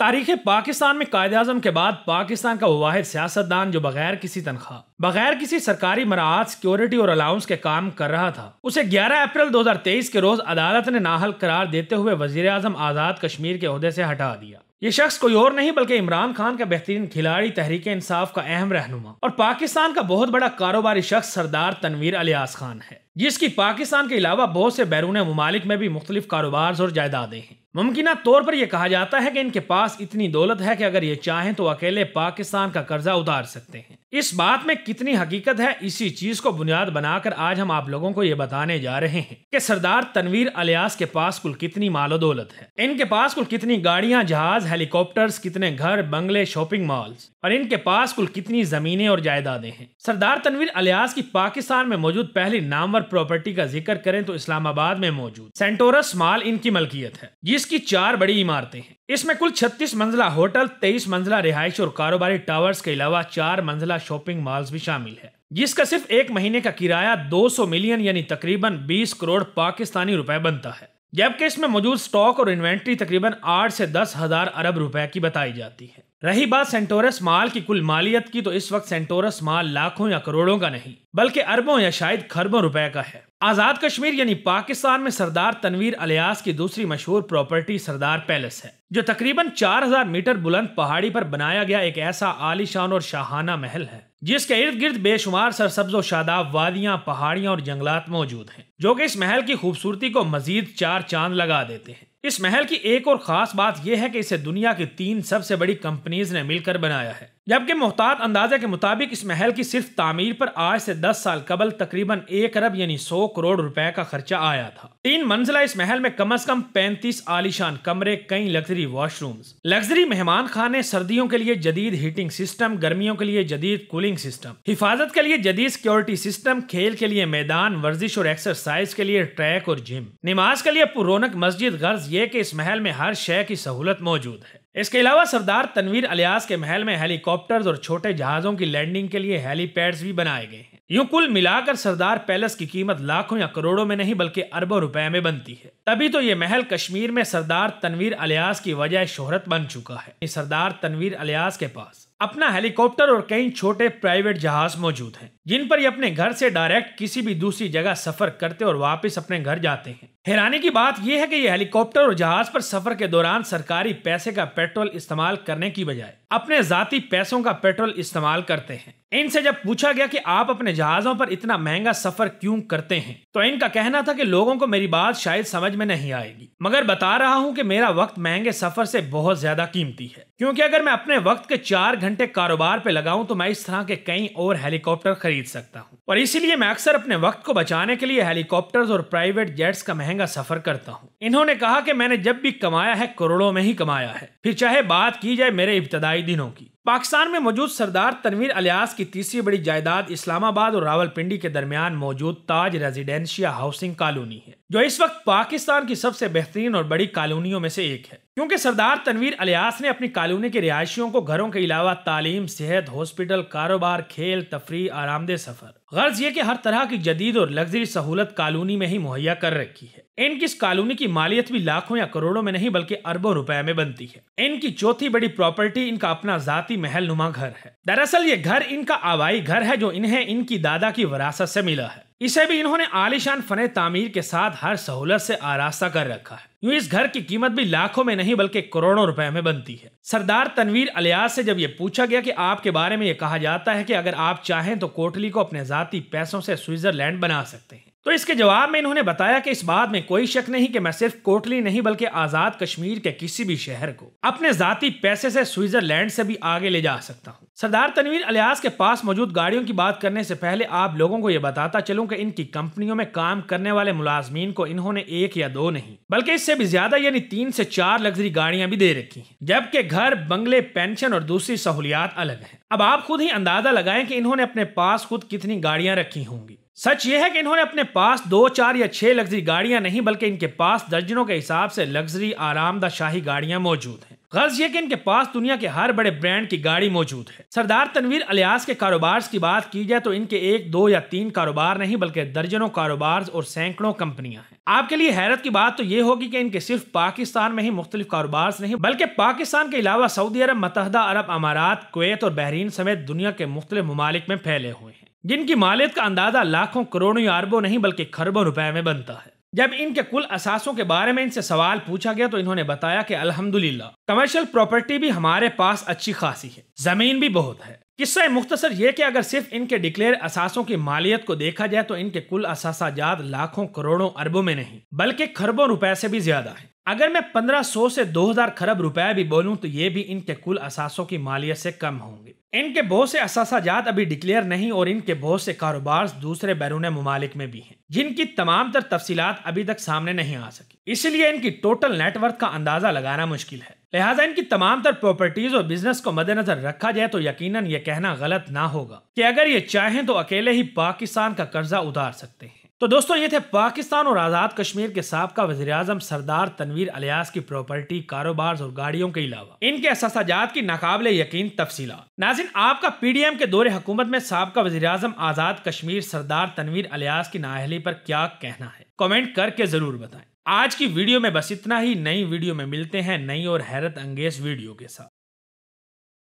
तारीख पाकिस्तान में कायद अजम के बाद पाकिस्तान का वाद सियासतदान जो बगैर किसी तनख्वाह बगैर किसी सरकारी मराहत सिक्योरिटी और अलाउंस के काम कर रहा था उसे 11 अप्रैल 2023 के रोज अदालत ने नाहल करार देते हुए वजीर अजम आज़ाद कश्मीर के अहदे से हटा दिया ये शख्स कोई और नहीं बल्कि इमरान खान का बेहतरीन खिलाड़ी तहरीक इंसाफ का अहम रहनुमा और पाकिस्तान का बहुत बड़ा कारोबारी शख्स सरदार तनवीर अलियास खान है जिसकी पाकिस्तान के अलावा बहुत से बैरून ममालिक में भी मुख्तलिफ कारोबार और जायदादें हैं मुमकिन तौर पर यह कहा जाता है कि इनके पास इतनी दौलत है कि अगर ये चाहें तो अकेले पाकिस्तान का कर्जा उतार सकते हैं इस बात में कितनी हकीकत है इसी चीज को बुनियाद बनाकर आज हम आप लोगों को ये बताने जा रहे हैं कि सरदार तनवीर अलियास के पास कुल कितनी मालो दौलत है इनके पास कुल कितनी गाड़ियां जहाज हेलीकॉप्टर्स कितने घर बंगले शॉपिंग मॉल्स और इनके पास कुल कितनी जमीनें और जायदादें हैं सरदार तनवीर अलियास की पाकिस्तान में मौजूद पहली नामवर प्रॉपर्टी का जिक्र करें तो इस्लामाबाद में मौजूद सेंटोरस माल इनकी मलकियत है जिसकी चार बड़ी इमारतें हैं इसमें कुल 36 मंजिला होटल 23 मंजिला रिहायश और कारोबारी टावर्स के अलावा चार मंजिला शॉपिंग मॉल्स भी शामिल है जिसका सिर्फ एक महीने का किराया 200 मिलियन यानी तकरीबन 20 करोड़ पाकिस्तानी रुपए बनता है जबकि इसमें मौजूद स्टॉक और इन्वेंट्री तकरीबन आठ से दस हजार अरब रुपए की बताई जाती है रही बात सेंटोरस माल की कुल मालियत की तो इस वक्त सेंटोरस माल लाखों या करोड़ों का नहीं बल्कि अरबों या शायद खरबों रुपए का है आजाद कश्मीर यानी पाकिस्तान में सरदार तनवीर अलियास की दूसरी मशहूर प्रॉपर्टी सरदार पैलेस है जो तकरीबन 4000 मीटर बुलंद पहाड़ी पर बनाया गया एक ऐसा आलिशान और शाहाना महल है जिसके इर्द गिर्द बेशुमार सरसब्जो शादाब वादियाँ पहाड़ियाँ और जंगलात मौजूद हैं जो कि इस महल की खूबसूरती को मजीद चार चांद लगा देते हैं इस महल की एक और ख़ास बात यह है कि इसे दुनिया की तीन सबसे बड़ी कंपनीज ने मिलकर बनाया है जबकि मोहतात अंदाजे के मुताबिक इस महल की सिर्फ तामीर पर आज से 10 साल कबल तकरीबन एक अरब यानी 100 करोड़ रुपए का खर्चा आया था तीन मंजिला इस महल में कम अज कम 35 आलिशान कमरे कई लग्जरी वॉशरूम्स लग्जरी मेहमान खाने सर्दियों के लिए जदीद हीटिंग सिस्टम गर्मियों के लिए जदीद कूलिंग सिस्टम हिफाजत के लिए जदीद सिक्योरिटी सिस्टम खेल के लिए मैदान वर्जिश और एक्सरसाइज के लिए ट्रैक और जिम नमाज के लिए पुरौनक मस्जिद गर्ज ये की इस महल में हर शय की सहूलत मौजूद है इसके अलावा सरदार तनवीर अलियास के महल में हेलीकॉप्टर्स और छोटे जहाजों की लैंडिंग के लिए हेलीपैड्स भी बनाए गए हैं यूं कुल मिलाकर सरदार पैलेस की कीमत लाखों या करोड़ों में नहीं बल्कि अरबों रुपए में बनती है तभी तो ये महल कश्मीर में सरदार तनवीर अलियास की वजह शोहरत बन चुका है सरदार तनवीर अलियास के पास अपना हेलीकॉप्टर और कई छोटे प्राइवेट जहाज मौजूद हैं जिन पर ये अपने घर से डायरेक्ट किसी भी दूसरी जगह सफर करते और वापस अपने घर जाते हैं हैरानी की बात यह है कि ये हेलीकॉप्टर और जहाज पर सफर के दौरान सरकारी पैसे का पेट्रोल इस्तेमाल करने की बजाय अपने जाती पैसों का पेट्रोल इस्तेमाल करते हैं इनसे जब पूछा गया कि आप अपने जहाजों पर इतना महंगा सफर क्यों करते हैं तो इनका कहना था कि लोगों को मेरी बात शायद समझ में नहीं आएगी मगर बता रहा हूँ कि मेरा वक्त महंगे सफर से बहुत ज्यादा कीमती है क्योंकि अगर मैं अपने वक्त के चार घंटे कारोबार पे लगाऊं तो मैं इस तरह के कई और हेलीकॉप्टर खरीद खरीद सकता हूँ और इसीलिए मैं अक्सर अपने वक्त को बचाने के लिए हेलीकॉप्टर्स और प्राइवेट जेट्स का महंगा सफर करता हूँ इन्होंने कहा कि मैंने जब भी कमाया है करोड़ों में ही कमाया है फिर चाहे बात की जाए मेरे इब्तदाई दिनों की पाकिस्तान में मौजूद सरदार तनवीर अलियास की तीसरी बड़ी जायदाद इस्लामाबाद और रावलपिंडी के दरमियान मौजूद ताज रेजिडेंशिया हाउसिंग कॉलोनी है जो इस वक्त पाकिस्तान की सबसे बेहतरीन और बड़ी कॉलोनियों में से एक है क्योंकि सरदार तनवीर अलियास ने अपनी कॉलोनी के रिहायशियों को घरों के अलावा तालीम सेहत हॉस्पिटल कारोबार खेल तफरी आरामदेह सफर गर्ज ये कि हर तरह की जदीद और लग्जरी सहूलत कॉलोनी में ही मुहैया कर रखी है इनकी इस कॉलोनी की मालियत भी लाखों या करोड़ों में नहीं बल्कि अरबों रुपए में बनती है इनकी चौथी बड़ी प्रॉपर्टी इनका अपना जाति महल नुमा घर है दरअसल ये घर इनका आवाई घर है जो इन्हें इनकी दादा की वरासत से मिला है इसे भी इन्होंने आलिशान फने तामीर के साथ हर सहूलत से आरास्ता कर रखा है यूं इस घर की कीमत भी लाखों में नहीं बल्कि करोड़ों रुपए में बनती है सरदार तनवीर अलियास से जब ये पूछा गया कि आपके बारे में ये कहा जाता है कि अगर आप चाहें तो कोटली को अपने जाती पैसों से स्विट्जरलैंड बना सकते हैं तो इसके जवाब में इन्होंने बताया कि इस बात में कोई शक नहीं कि मैं सिर्फ कोटली नहीं बल्कि आजाद कश्मीर के किसी भी शहर को अपने जाती पैसे से स्विट्जरलैंड से भी आगे ले जा सकता हूँ सरदार तनवीर अलियास के पास मौजूद गाड़ियों की बात करने से पहले आप लोगों को ये बताता चलूं कि इनकी कंपनियों में काम करने वाले मुलाजमीन को इन्होंने एक या दो नहीं बल्कि इससे भी ज्यादा यानी तीन से चार लग्जरी गाड़ियां भी दे रखी हैं जबकि घर बंगले पेंशन और दूसरी सहूलियात अलग हैं अब आप खुद ही अंदाजा लगाएं कि इन्होंने अपने पास खुद कितनी गाड़ियां रखी होंगी सच यह है कि इन्होंने अपने पास दो चार या छह लग्जरी गाड़ियां नहीं बल्कि इनके पास दर्जनों के हिसाब से लग्जरी आरामदा शाही गाड़ियां मौजूद हैं गर्ज ये की इनके पास दुनिया के हर बड़े ब्रांड की गाड़ी मौजूद है सरदार तनवीर अलियास के कारोबार की बात की जाए तो इनके एक दो या तीन कारोबार नहीं बल्कि दर्जनों कारोबार और सैकड़ों कंपनियां हैं आपके लिए हैरत की बात तो ये होगी कि इनके सिर्फ पाकिस्तान में ही मुख्तलिफ कारोबार नहीं बल्कि पाकिस्तान के अलावा सऊदी अरब मतहदा अरब अमारात कुवैत और बहरीन समेत दुनिया के मुख्तलि ममालिक में फैले हुए हैं जिनकी मालियत का अंदाजा लाखों करोड़ों या अरबों नहीं बल्कि खरबों रुपए में बनता है जब इनके कुल असासों के बारे में इनसे सवाल पूछा गया तो इन्होंने बताया कि अल्हम्दुलिल्लाह कमर्शियल प्रॉपर्टी भी हमारे पास अच्छी खासी है जमीन भी बहुत है किस्सा मुख्तसर यह कि अगर सिर्फ इनके डिक्लेयर असासों की मालियत को देखा जाए तो इनके कुल असासा जात लाखों करोड़ों अरबों में नहीं बल्कि खरबों रुपए से भी ज्यादा है अगर मैं 1500 से 2000 खरब रुपए भी बोलूं तो ये भी इनके कुल असासों की मालियत से कम होंगे इनके बहुत से जात अभी डिक्लेयर नहीं और इनके बहुत से कारोबार दूसरे बैरून ममालिक में भी हैं जिनकी तमाम तर तफसीत अभी तक सामने नहीं आ सकी इसलिए इनकी टोटल नेटवर्क का अंदाजा लगाना मुश्किल है लिहाजा इनकी तमाम तर प्रॉपर्टीज और बिजनेस को मद्देनजर रखा जाए तो यकीनन ये कहना गलत ना होगा कि अगर ये चाहें तो अकेले ही पाकिस्तान का कर्जा उतार सकते हैं तो दोस्तों ये थे पाकिस्तान और आज़ाद कश्मीर के सबका वजी अजम सरदार तनवीर अलियास की प्रॉपर्टी कारोबार और गाड़ियों के अलावा इनके असाजात की नाकबले यकीन तफसी नाजिन आपका पी डी एम के दौरे हुकूमत में सबका वजी अजम आज़ाद कश्मीर सरदार तनवीर अलियास की नाहली पर क्या कहना है कमेंट करके जरूर बताएं आज की वीडियो में बस इतना ही नई वीडियो में मिलते हैं नई और हैरत अंगेज वीडियो के साथ